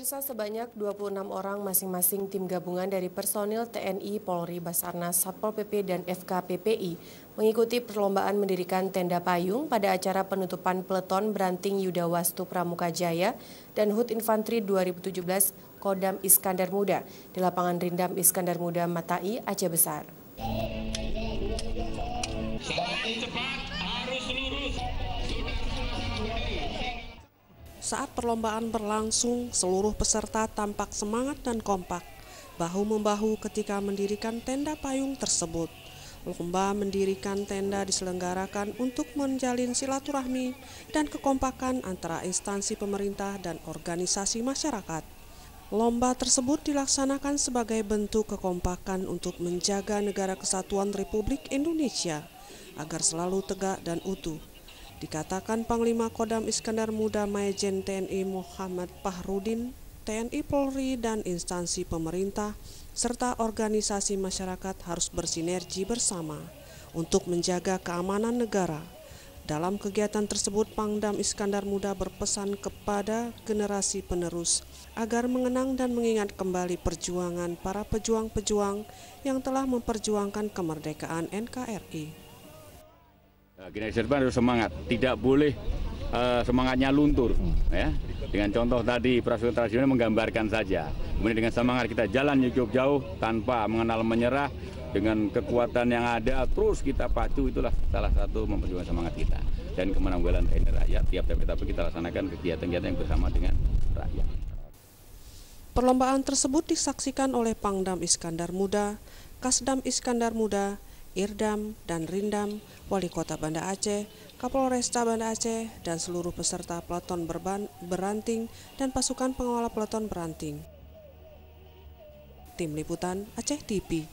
Pemirsa sebanyak 26 orang masing-masing tim gabungan dari personil TNI, Polri, Basarnas, Satpol PP, dan FKPPI mengikuti perlombaan mendirikan tenda payung pada acara penutupan peleton Beranting Yudawastu Pramuka Jaya dan HUT Infantri 2017 Kodam Iskandar Muda di lapangan Rindam Iskandar Muda Matai, Aceh Besar. cepat Saat perlombaan berlangsung, seluruh peserta tampak semangat dan kompak, bahu-membahu ketika mendirikan tenda payung tersebut. Lomba mendirikan tenda diselenggarakan untuk menjalin silaturahmi dan kekompakan antara instansi pemerintah dan organisasi masyarakat. Lomba tersebut dilaksanakan sebagai bentuk kekompakan untuk menjaga negara kesatuan Republik Indonesia agar selalu tegak dan utuh Dikatakan Panglima Kodam Iskandar Muda Mayjen TNI Muhammad Pahrudin, TNI Polri dan instansi pemerintah serta organisasi masyarakat harus bersinergi bersama untuk menjaga keamanan negara. Dalam kegiatan tersebut, Pangdam Iskandar Muda berpesan kepada generasi penerus agar mengenang dan mengingat kembali perjuangan para pejuang-pejuang yang telah memperjuangkan kemerdekaan NKRI. Eh, Generasi depan harus semangat, tidak boleh uh, semangatnya luntur. Ya. Dengan contoh tadi, prasukan tradisional menggambarkan saja. Kemudian dengan semangat kita jalan cukup jauh tanpa mengenal menyerah, dengan kekuatan yang ada terus kita pacu itulah salah satu memperjuangkan semangat kita dan kemenanggulan ini rakyat tiap-tiap etape kita laksanakan kegiatan-kegiatan yang bersama dengan rakyat. Perlombaan tersebut disaksikan oleh Pangdam Iskandar Muda, Kasdam Iskandar Muda, Irdam dan Rindam, Wali Kota Banda Aceh, Kapolresta Banda Aceh, dan seluruh peserta peloton berban, beranting dan pasukan pengawal peloton beranting. Tim Liputan Aceh TV